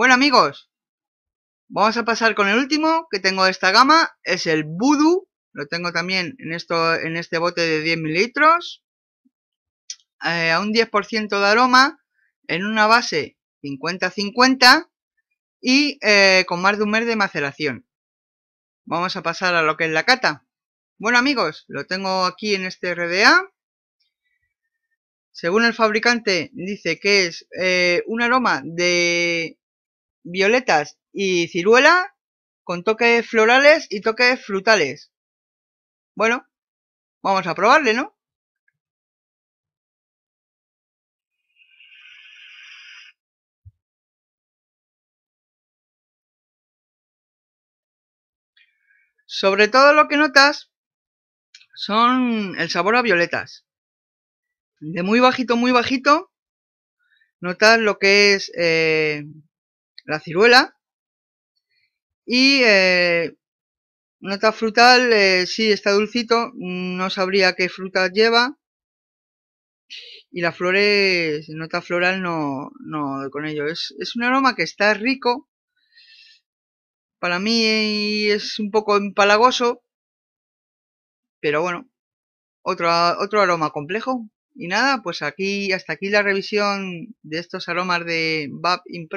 Bueno amigos, vamos a pasar con el último que tengo de esta gama, es el Voodoo, lo tengo también en, esto, en este bote de 10 mililitros, eh, a un 10% de aroma, en una base 50-50 y eh, con más de un mes de maceración. Vamos a pasar a lo que es la cata. Bueno amigos, lo tengo aquí en este RDA. Según el fabricante dice que es eh, un aroma de violetas y ciruela con toques florales y toques frutales. Bueno, vamos a probarle, ¿no? Sobre todo lo que notas son el sabor a violetas. De muy bajito, muy bajito, notas lo que es eh, la ciruela. Y eh, nota frutal, si eh, sí, está dulcito, no sabría qué fruta lleva. Y la flor es nota floral no, no con ello. Es, un aroma que está rico. Para mí eh, es un poco empalagoso, pero bueno, otro, otro aroma complejo. Y nada, pues aquí hasta aquí la revisión de estos aromas de Bab in